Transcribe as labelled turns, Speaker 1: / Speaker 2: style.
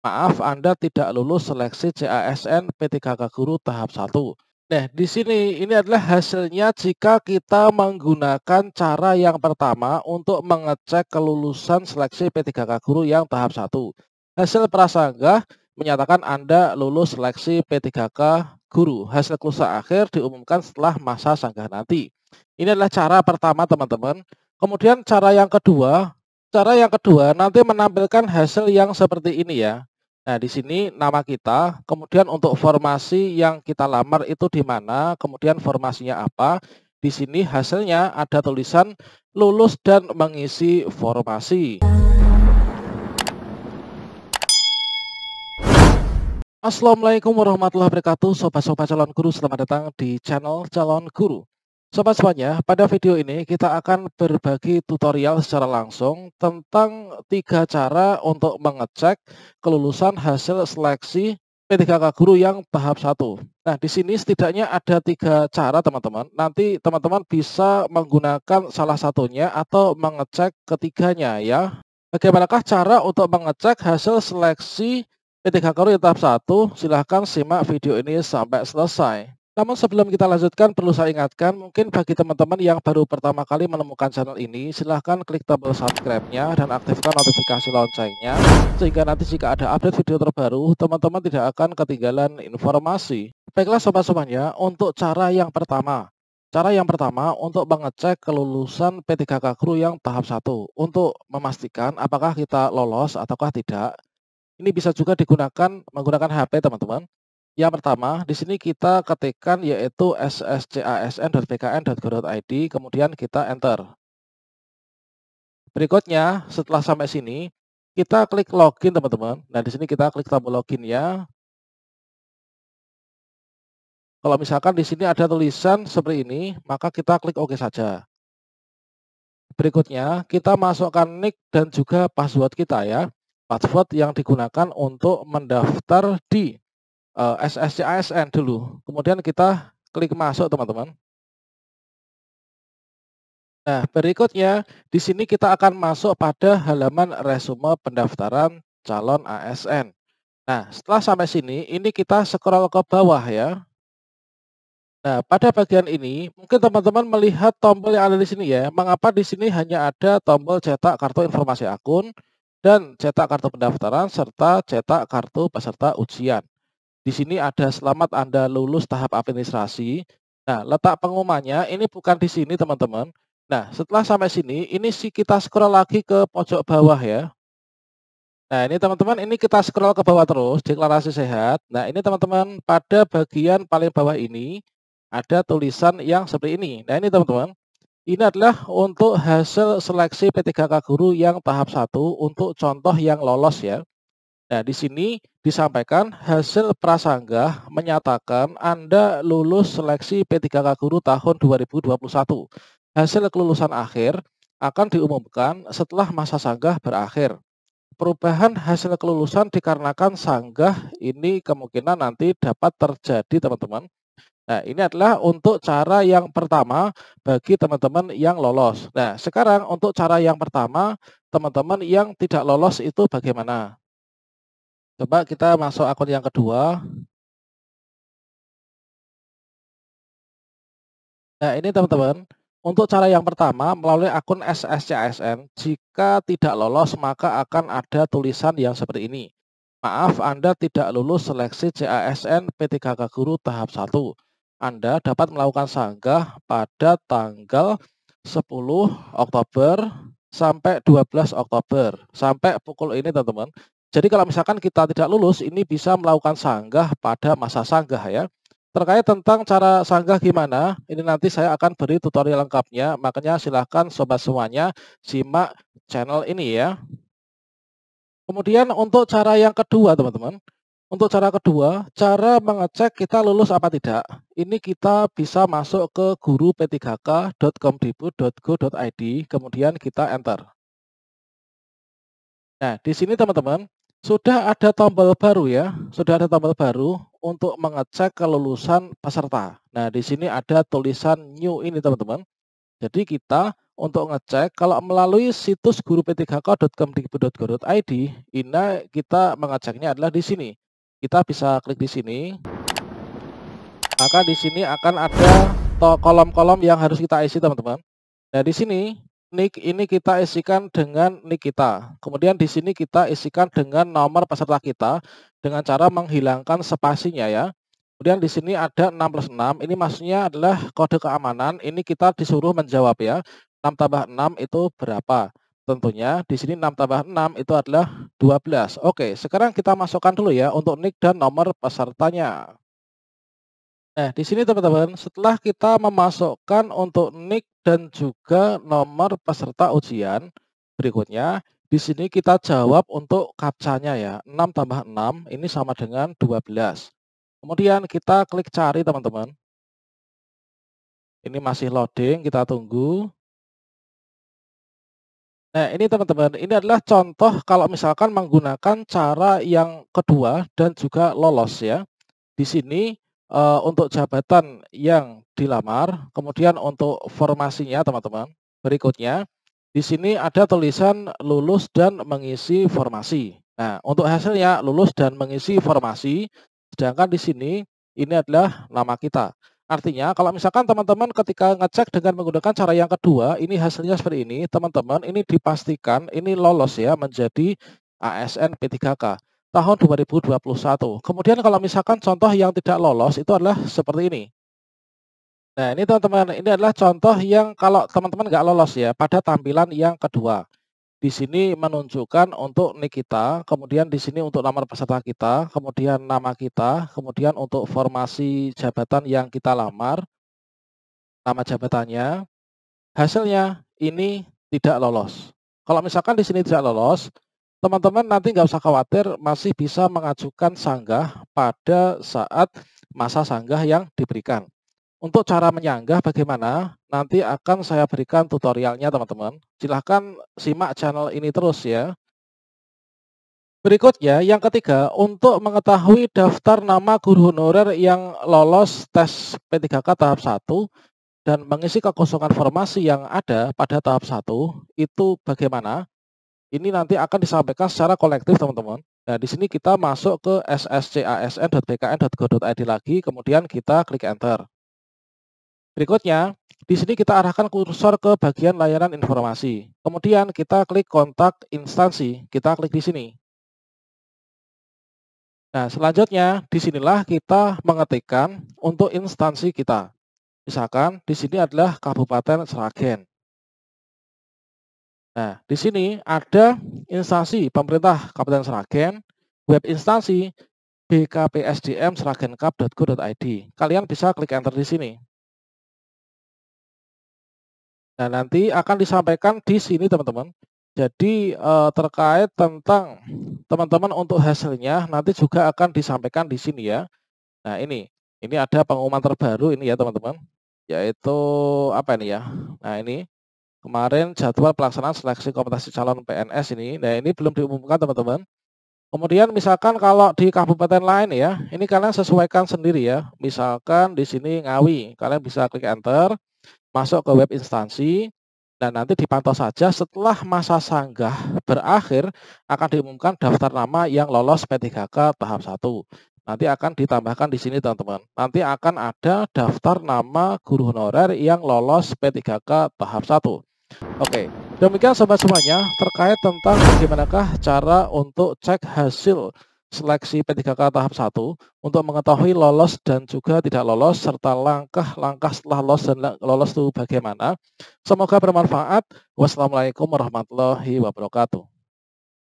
Speaker 1: Maaf, Anda tidak lulus seleksi CASN P3K Guru tahap 1. Nah, di sini ini adalah hasilnya jika kita menggunakan cara yang pertama untuk mengecek kelulusan seleksi P3K Guru yang tahap 1. Hasil prasangka menyatakan Anda lulus seleksi P3K Guru. Hasil kursa akhir diumumkan setelah masa sanggah nanti. Ini adalah cara pertama, teman-teman. Kemudian cara yang kedua, cara yang kedua nanti menampilkan hasil yang seperti ini ya. Nah, di sini nama kita, kemudian untuk formasi yang kita lamar itu di mana, kemudian formasinya apa. Di sini hasilnya ada tulisan lulus dan mengisi formasi. Assalamualaikum warahmatullahi wabarakatuh Sobat-sobat calon guru selamat datang di channel calon guru Sobat semuanya, pada video ini kita akan berbagi tutorial secara langsung tentang tiga cara untuk mengecek kelulusan hasil seleksi P3K Guru yang tahap 1. Nah, di sini setidaknya ada tiga cara teman-teman. Nanti teman-teman bisa menggunakan salah satunya atau mengecek ketiganya ya. Bagaimanakah cara untuk mengecek hasil seleksi P3K Guru yang tahap 1? Silahkan simak video ini sampai selesai. Namun sebelum kita lanjutkan, perlu saya ingatkan, mungkin bagi teman-teman yang baru pertama kali menemukan channel ini, silahkan klik tombol subscribe-nya dan aktifkan notifikasi loncengnya, sehingga nanti jika ada update video terbaru, teman-teman tidak akan ketinggalan informasi. Baiklah sobat-sobatnya, untuk cara yang pertama. Cara yang pertama untuk mengecek kelulusan P3K Kru yang tahap 1 untuk memastikan apakah kita lolos ataukah tidak. Ini bisa juga digunakan menggunakan HP teman-teman. Yang pertama, di sini kita ketikkan yaitu sscasn.pkn.go.id, kemudian kita enter. Berikutnya, setelah sampai sini, kita klik login, teman-teman. Nah, di sini kita klik tombol login ya Kalau misalkan di sini ada tulisan seperti ini, maka kita klik OK saja. Berikutnya, kita masukkan nick dan juga password kita ya. Password yang digunakan untuk mendaftar di uh, eh, SSC ASN dulu. Kemudian kita klik masuk teman-teman. Nah, berikutnya di sini kita akan masuk pada halaman resume pendaftaran calon ASN. Nah, setelah sampai sini, ini kita scroll ke bawah ya. Nah, pada bagian ini, mungkin teman-teman melihat tombol yang ada di sini ya. Mengapa di sini hanya ada tombol cetak kartu informasi akun dan cetak kartu pendaftaran serta cetak kartu peserta ujian. Di sini ada selamat Anda lulus tahap administrasi. Nah, letak pengumumannya ini bukan di sini, teman-teman. Nah, setelah sampai sini, ini si kita scroll lagi ke pojok bawah ya. Nah, ini teman-teman, ini kita scroll ke bawah terus, deklarasi sehat. Nah, ini teman-teman, pada bagian paling bawah ini, ada tulisan yang seperti ini. Nah, ini teman-teman, ini adalah untuk hasil seleksi P3K Guru yang tahap 1 untuk contoh yang lolos ya. Nah, di sini disampaikan hasil prasanggah menyatakan Anda lulus seleksi P3K Guru tahun 2021. Hasil kelulusan akhir akan diumumkan setelah masa sanggah berakhir. Perubahan hasil kelulusan dikarenakan sanggah ini kemungkinan nanti dapat terjadi, teman-teman. Nah, ini adalah untuk cara yang pertama bagi teman-teman yang lolos. Nah, sekarang untuk cara yang pertama, teman-teman yang tidak lolos itu bagaimana? Coba kita masuk akun yang kedua. Nah, ini teman-teman, untuk cara yang pertama melalui akun SSCASN, jika tidak lolos maka akan ada tulisan yang seperti ini. Maaf, Anda tidak lulus seleksi CASN P3K Guru tahap 1. Anda dapat melakukan sanggah pada tanggal 10 Oktober sampai 12 Oktober. Sampai pukul ini teman-teman, jadi kalau misalkan kita tidak lulus, ini bisa melakukan sanggah pada masa sanggah ya. Terkait tentang cara sanggah gimana, ini nanti saya akan beri tutorial lengkapnya, makanya silahkan sobat semuanya simak channel ini ya. Kemudian untuk cara yang kedua teman-teman, untuk cara kedua, cara mengecek kita lulus apa tidak, ini kita bisa masuk ke guru p3k.komdibud.go.id, kemudian kita enter. Nah, di sini teman-teman, sudah ada tombol baru ya, sudah ada tombol baru untuk mengecek kelulusan peserta. Nah, di sini ada tulisan new ini teman-teman. Jadi kita untuk ngecek kalau melalui situs guru p3k.kemdikbud.go.id, ini kita mengeceknya adalah di sini. Kita bisa klik di sini. Maka di sini akan ada kolom-kolom yang harus kita isi teman-teman. Nah, di sini Nick ini kita isikan dengan nik kita. Kemudian di sini kita isikan dengan nomor peserta kita dengan cara menghilangkan spasinya ya. Kemudian di sini ada 6 plus 6, ini maksudnya adalah kode keamanan, ini kita disuruh menjawab ya. 6 tambah 6 itu berapa? Tentunya di sini 6 tambah 6 itu adalah 12. Oke, sekarang kita masukkan dulu ya untuk nick dan nomor pesertanya. Nah, di sini teman-teman, setelah kita memasukkan untuk nick dan juga nomor peserta ujian, berikutnya di sini kita jawab untuk kapcanya ya. 6 tambah 6 ini sama dengan 12. Kemudian kita klik cari teman-teman. Ini masih loading, kita tunggu. Nah, ini teman-teman, ini adalah contoh kalau misalkan menggunakan cara yang kedua dan juga lolos ya. Di sini uh, untuk jabatan yang dilamar, kemudian untuk formasinya teman-teman. Berikutnya, di sini ada tulisan lulus dan mengisi formasi. Nah, untuk hasilnya lulus dan mengisi formasi, sedangkan di sini ini adalah nama kita. Artinya, kalau misalkan teman-teman ketika ngecek dengan menggunakan cara yang kedua, ini hasilnya seperti ini, teman-teman ini dipastikan ini lolos ya menjadi ASN P3K tahun 2021. Kemudian kalau misalkan contoh yang tidak lolos itu adalah seperti ini. Nah ini teman-teman, ini adalah contoh yang kalau teman-teman nggak lolos ya pada tampilan yang kedua. Di sini menunjukkan untuk nik kita, kemudian di sini untuk nomor peserta kita, kemudian nama kita, kemudian untuk formasi jabatan yang kita lamar, nama jabatannya. Hasilnya ini tidak lolos. Kalau misalkan di sini tidak lolos, Teman-teman nanti nggak usah khawatir, masih bisa mengajukan sanggah pada saat masa sanggah yang diberikan. Untuk cara menyanggah bagaimana, nanti akan saya berikan tutorialnya teman-teman. Silahkan simak channel ini terus ya. Berikutnya, yang ketiga, untuk mengetahui daftar nama guru honorer yang lolos tes P3K tahap 1 dan mengisi kekosongan formasi yang ada pada tahap 1, itu bagaimana? ini nanti akan disampaikan secara kolektif teman-teman. Nah, di sini kita masuk ke sscasn.bkn.go.id lagi, kemudian kita klik Enter. Berikutnya, di sini kita arahkan kursor ke bagian layanan informasi. Kemudian kita klik kontak instansi, kita klik di sini. Nah, selanjutnya di sinilah kita mengetikkan untuk instansi kita. Misalkan di sini adalah Kabupaten Sragen. Nah, di sini ada instansi pemerintah Kabupaten Seragen, web instansi bkpsdm seragenkap.go.id. Kalian bisa klik enter di sini. Nah, nanti akan disampaikan di sini, teman-teman. Jadi eh, terkait tentang teman-teman untuk hasilnya nanti juga akan disampaikan di sini ya. Nah, ini. Ini ada pengumuman terbaru ini ya, teman-teman. Yaitu apa ini ya? Nah, ini kemarin jadwal pelaksanaan seleksi kompetensi calon PNS ini. Nah, ini belum diumumkan, teman-teman. Kemudian misalkan kalau di kabupaten lain ya, ini kalian sesuaikan sendiri ya. Misalkan di sini Ngawi, kalian bisa klik enter, masuk ke web instansi, dan nanti dipantau saja setelah masa sanggah berakhir akan diumumkan daftar nama yang lolos P3K tahap 1. Nanti akan ditambahkan di sini teman-teman. Nanti akan ada daftar nama guru honorer yang lolos P3K tahap 1. Oke, okay. demikian sobat semuanya terkait tentang bagaimanakah cara untuk cek hasil seleksi P3K tahap 1 untuk mengetahui lolos dan juga tidak lolos serta langkah-langkah setelah lolos dan lolos itu bagaimana. Semoga bermanfaat. Wassalamualaikum warahmatullahi wabarakatuh.